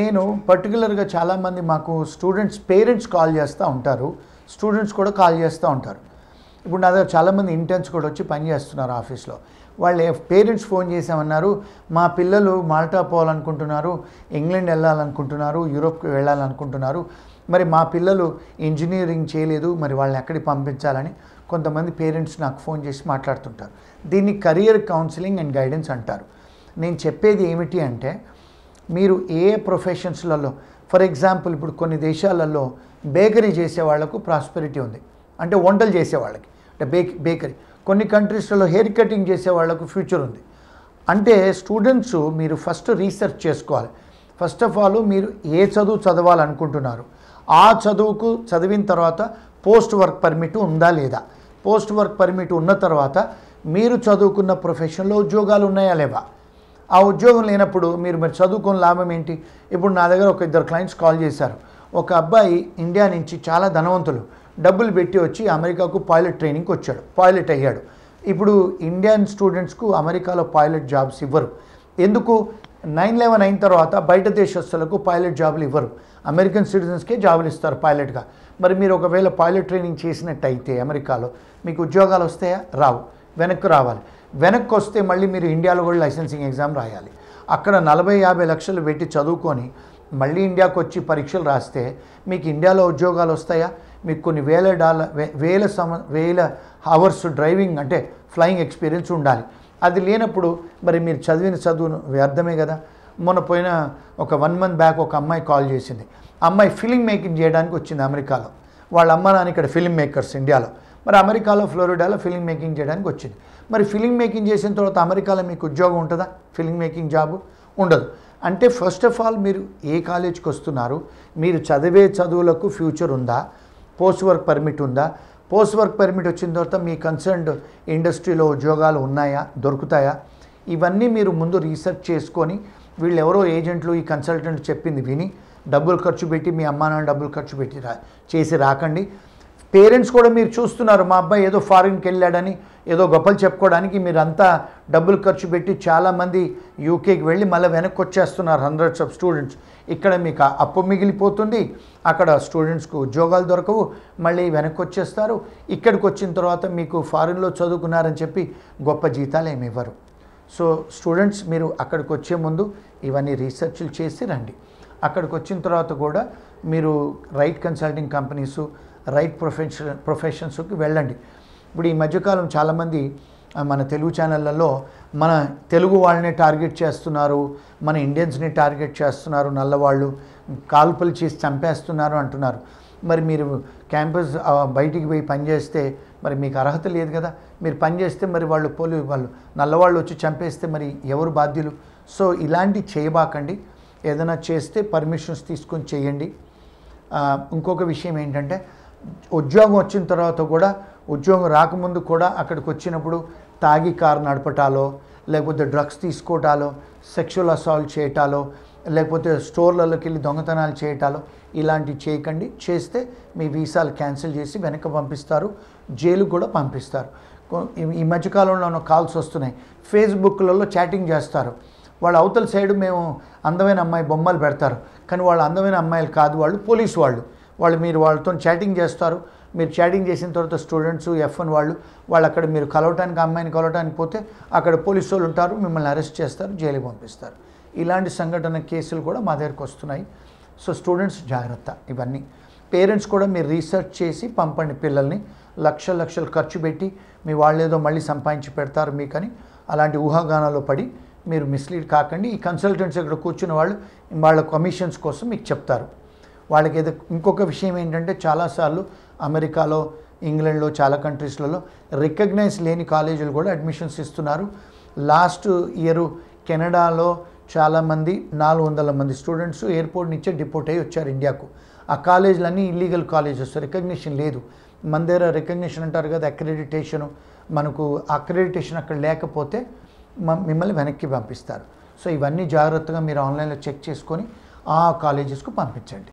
నేను పర్టికులర్గా చాలామంది మాకు స్టూడెంట్స్ పేరెంట్స్ కాల్ చేస్తూ ఉంటారు స్టూడెంట్స్ కూడా కాల్ చేస్తూ ఉంటారు ఇప్పుడు నా దగ్గర చాలామంది ఇంటర్న్స్ కూడా వచ్చి పనిచేస్తున్నారు ఆఫీస్లో వాళ్ళు పేరెంట్స్ ఫోన్ చేసామన్నారు మా పిల్లలు మాల్టా పోవాలనుకుంటున్నారు ఇంగ్లాండ్ వెళ్ళాలనుకుంటున్నారు యూరోప్కి వెళ్ళాలనుకుంటున్నారు మరి మా పిల్లలు ఇంజనీరింగ్ చేయలేదు మరి వాళ్ళని ఎక్కడికి పంపించాలని కొంతమంది పేరెంట్స్ నాకు ఫోన్ చేసి మాట్లాడుతుంటారు దీన్ని కెరియర్ కౌన్సిలింగ్ అండ్ గైడెన్స్ అంటారు నేను చెప్పేది ఏమిటి అంటే మీరు ఏ ప్రొఫెషన్స్లలో ఫర్ ఎగ్జాంపుల్ ఇప్పుడు కొన్ని దేశాలలో బేకరీ చేసే వాళ్లకు ప్రాస్పెరిటీ ఉంది అంటే వంటలు చేసే వాళ్ళకి అంటే బేక్ బేకరీ కొన్ని కంట్రీస్లలో హెయిర్ కటింగ్ చేసే వాళ్లకు ఫ్యూచర్ ఉంది అంటే స్టూడెంట్స్ మీరు ఫస్ట్ రీసెర్చ్ చేసుకోవాలి ఫస్ట్ ఆఫ్ ఆల్ మీరు ఏ చదువు చదవాలనుకుంటున్నారు ఆ చదువుకు చదివిన తర్వాత పోస్ట్ వర్క్ పర్మిట్ ఉందా లేదా పోస్ట్ వర్క్ పర్మిట్ ఉన్న తర్వాత మీరు చదువుకున్న ప్రొఫెషన్లో ఉద్యోగాలు ఉన్నాయా లేవా ఆ ఉద్యోగం లేనప్పుడు మీరు మరి చదువుకున్న లాభం ఏంటి ఇప్పుడు నా దగ్గర ఒక ఇద్దరు క్లయింట్స్ కాల్ చేశారు ఒక అబ్బాయి ఇండియా నుంచి చాలా ధనవంతులు డబ్బులు పెట్టి వచ్చి అమెరికాకు పైలట్ ట్రైనింగ్కి వచ్చాడు పైలట్ అయ్యాడు ఇప్పుడు ఇండియన్ స్టూడెంట్స్కు అమెరికాలో పైలట్ జాబ్స్ ఇవ్వరు ఎందుకు నైన్ లెవెన్ అయిన తర్వాత బయట దేశస్తులకు పైలట్ జాబులు ఇవ్వరు అమెరికన్ సిటిజన్స్కే జాబులు ఇస్తారు పైలట్గా మరి మీరు ఒకవేళ పైలట్ ట్రైనింగ్ చేసినట్టయితే అమెరికాలో మీకు ఉద్యోగాలు వస్తాయా రావు వెనక్కి రావాలి వెనక్కి వస్తే మళ్ళీ మీరు ఇండియాలో కూడా లైసెన్సింగ్ ఎగ్జామ్ రాయాలి అక్కడ నలభై యాభై లక్షలు పెట్టి చదువుకొని మళ్ళీ ఇండియాకు వచ్చి పరీక్షలు రాస్తే మీకు ఇండియాలో ఉద్యోగాలు వస్తాయా మీకు కొన్ని వేల డాలర్ వేల సమ వేల అవర్స్ డ్రైవింగ్ అంటే ఫ్లయింగ్ ఎక్స్పీరియన్స్ ఉండాలి అది లేనప్పుడు మరి మీరు చదివిన చదువును వ్యర్థమే కదా మొన్న పోయిన ఒక వన్ మంత్ బ్యాక్ ఒక అమ్మాయి కాల్ చేసింది అమ్మాయి ఫిలిం మేకింగ్ చేయడానికి వచ్చింది అమెరికాలో వాళ్ళ అమ్మ నాన్న ఇక్కడ ఫిలిం మేకర్స్ ఇండియాలో మరి అమెరికాలో ఫ్లోరిడాలో ఫిలిం మేకింగ్ చేయడానికి వచ్చింది మరి ఫిలిం మేకింగ్ చేసిన తర్వాత అమెరికాలో మీకు ఉద్యోగం ఉంటుందా ఫిలిం మేకింగ్ జాబు ఉండదు అంటే ఫస్ట్ ఆఫ్ ఆల్ మీరు ఏ కాలేజ్కి వస్తున్నారు మీరు చదివే చదువులకు ఫ్యూచర్ ఉందా పోస్ట్ వర్క్ పర్మిట్ ఉందా పోస్ట్ వర్క్ పర్మిట్ వచ్చిన తర్వాత మీ కన్సర్న్డ్ ఇండస్ట్రీలో ఉద్యోగాలు ఉన్నాయా దొరుకుతాయా ఇవన్నీ మీరు ముందు రీసెర్చ్ చేసుకొని వీళ్ళు ఎవరో ఏజెంట్లు ఈ కన్సల్టెంట్ చెప్పింది విని డబ్బులు ఖర్చు పెట్టి మీ అమ్మానాన్న డబ్బులు ఖర్చు పెట్టి రా చేసి రాకండి పేరెంట్స్ కూడా మీరు చూస్తున్నారు మా అబ్బాయి ఏదో ఫారిన్కి వెళ్ళాడని ఏదో గొప్పలు చెప్పుకోవడానికి మీరంతా డబ్బులు ఖర్చు పెట్టి చాలామంది యూకేకి వెళ్ళి మళ్ళీ వెనక్కి వచ్చేస్తున్నారు హండ్రెడ్స్ ఆఫ్ స్టూడెంట్స్ ఇక్కడ మీకు అప్పు మిగిలిపోతుంది అక్కడ స్టూడెంట్స్కు ఉద్యోగాలు దొరకవు మళ్ళీ వెనక్కి వచ్చేస్తారు ఇక్కడికి వచ్చిన తర్వాత మీకు ఫారిన్లో చదువుకున్నారని చెప్పి గొప్ప జీతాలు ఏమి ఇవ్వరు సో స్టూడెంట్స్ మీరు అక్కడికి వచ్చే ముందు ఇవన్నీ రీసెర్చ్లు చేసి రండి అక్కడికి వచ్చిన తర్వాత కూడా మీరు right consulting companies right profession ప్రొఫెషన్స్కి వెళ్ళండి ఇప్పుడు ఈ మధ్యకాలం చాలామంది మన తెలుగు ఛానళ్ళల్లో మన తెలుగు వాళ్ళని టార్గెట్ చేస్తున్నారు మన ఇండియన్స్ని టార్గెట్ చేస్తున్నారు నల్లవాళ్ళు కాల్పులు చేసి చంపేస్తున్నారు అంటున్నారు మరి మీరు క్యాంపస్ బయటికి పోయి పనిచేస్తే మరి మీకు అర్హత లేదు కదా మీరు పనిచేస్తే మరి వాళ్ళు పోలి వాళ్ళు నల్లవాళ్ళు వచ్చి చంపేస్తే మరి ఎవరు బాధ్యులు సో ఇలాంటి చేయబాకండి ఏదైనా చేస్తే పర్మిషన్స్ తీసుకొని చేయండి ఇంకొక విషయం ఏంటంటే ఉద్యోగం వచ్చిన తర్వాత కూడా ఉద్యోగం రాకముందు కూడా అక్కడికి వచ్చినప్పుడు తాగి కారు నడపటాలో లేకపోతే డ్రగ్స్ తీసుకోవటాలో సెక్షువల్ అసాల్ట్ చేయటాలో లేకపోతే స్టోర్లలోకి వెళ్ళి దొంగతనాలు చేయటాలో ఇలాంటివి చేయకండి చేస్తే మీ వీసాలు క్యాన్సిల్ చేసి వెనక్కి పంపిస్తారు జైలు కూడా పంపిస్తారు ఈ మధ్యకాలంలో కాల్స్ వస్తున్నాయి ఫేస్బుక్లలో చాటింగ్ చేస్తారు వాళ్ళు అవతల సైడ్ మేము అందమైన అమ్మాయి బొమ్మలు పెడతారు కానీ వాళ్ళు అందమైన అమ్మాయిలు కాదు వాళ్ళు పోలీసు వాళ్ళు వాళ్ళు మీరు వాళ్ళతో చాటింగ్ చేస్తారు మీరు చాటింగ్ చేసిన తర్వాత స్టూడెంట్స్ ఎఫ్ఎన్ వాళ్ళు వాళ్ళు అక్కడ మీరు కలవటానికి అమ్మాయిని కలవటానికి పోతే అక్కడ పోలీసు వాళ్ళు ఉంటారు మిమ్మల్ని అరెస్ట్ చేస్తారు జైలుకి పంపిస్తారు ఇలాంటి సంఘటన కేసులు కూడా మా దగ్గరకు వస్తున్నాయి సో స్టూడెంట్స్ జాగ్రత్త ఇవన్నీ పేరెంట్స్ కూడా మీరు రీసెర్చ్ చేసి పంపండి పిల్లల్ని లక్ష లక్షలు ఖర్చు పెట్టి మీ వాళ్ళు ఏదో మళ్ళీ సంపాదించి పెడతారు మీకని అలాంటి ఊహాగానాలు పడి మీరు మిస్లీడ్ కాకండి ఈ కన్సల్టెంట్స్ ఇక్కడ కూర్చున్న వాళ్ళు వాళ్ళ కమిషన్స్ కోసం మీకు చెప్తారు వాళ్ళకి ఏదో ఇంకొక విషయం ఏంటంటే చాలాసార్లు అమెరికాలో ఇంగ్లాండ్లో చాలా కంట్రీస్లలో రికగ్నైజ్ లేని కాలేజీలు కూడా అడ్మిషన్స్ ఇస్తున్నారు లాస్ట్ ఇయర్ కెనడాలో చాలామంది నాలుగు వందల మంది స్టూడెంట్స్ ఎయిర్పోర్ట్ నుంచే డిపోర్ట్ అయ్యి వచ్చారు ఇండియాకు ఆ కాలేజీలన్నీ ఇల్లీగల్ కాలేజెస్ రికగ్నిషన్ లేదు మన దగ్గర రికగ్నిషన్ అంటారు కదా అక్రెడిటేషను మనకు అక్రెడిటేషన్ అక్కడ లేకపోతే మిమ్మల్ని వెనక్కి పంపిస్తారు సో ఇవన్నీ జాగ్రత్తగా మీరు ఆన్లైన్లో చెక్ చేసుకొని ఆ కాలేజెస్కు పంపించండి